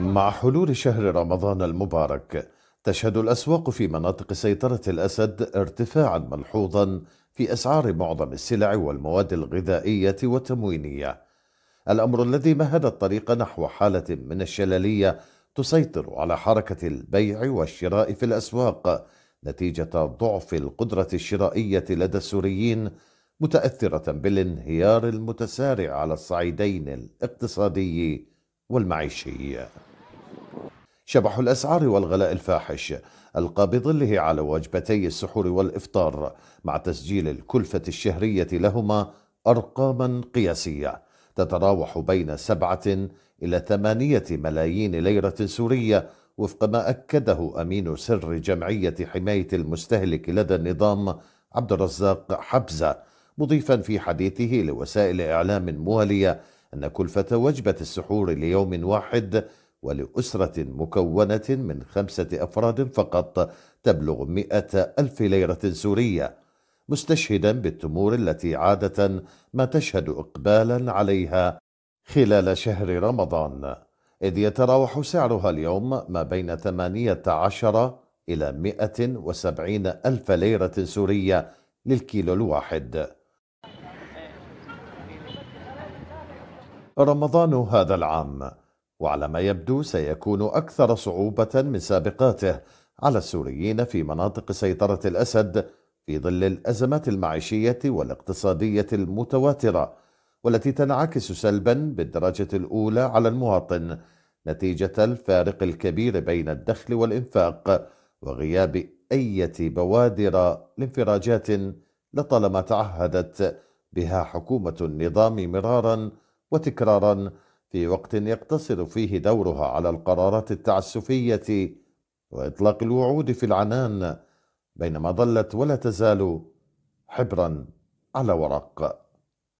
مع حلول شهر رمضان المبارك تشهد الأسواق في مناطق سيطرة الأسد ارتفاعا ملحوظا في أسعار معظم السلع والمواد الغذائية والتموينية الأمر الذي مهد الطريق نحو حالة من الشللية تسيطر على حركة البيع والشراء في الأسواق نتيجة ضعف القدرة الشرائية لدى السوريين متأثرة بالانهيار المتسارع على الصعيدين الاقتصادي والمعيشي شبح الأسعار والغلاء الفاحش ألقى بظله على وجبتي السحور والإفطار مع تسجيل الكلفة الشهرية لهما أرقاما قياسية تتراوح بين سبعة إلى ثمانية ملايين ليرة سورية وفق ما أكده أمين سر جمعية حماية المستهلك لدى النظام عبد الرزاق حبزة مضيفا في حديثه لوسائل إعلام موالية أن كلفة وجبة السحور ليوم واحد ولأسرة مكونة من خمسة أفراد فقط تبلغ مئة ألف ليرة سورية مستشهدا بالتمور التي عادة ما تشهد إقبالا عليها خلال شهر رمضان إذ يتراوح سعرها اليوم ما بين 18 إلى وسبعين ألف ليرة سورية للكيلو الواحد رمضان هذا العام وعلى ما يبدو سيكون أكثر صعوبة من سابقاته على السوريين في مناطق سيطرة الأسد في ظل الازمات المعيشية والاقتصادية المتواترة والتي تنعكس سلبا بالدرجة الأولى على المواطن نتيجة الفارق الكبير بين الدخل والإنفاق وغياب أية بوادر لانفراجات لطالما تعهدت بها حكومة النظام مرارا وتكرارا في وقت يقتصر فيه دورها على القرارات التعسفيه واطلاق الوعود في العنان بينما ظلت ولا تزال حبرا على ورق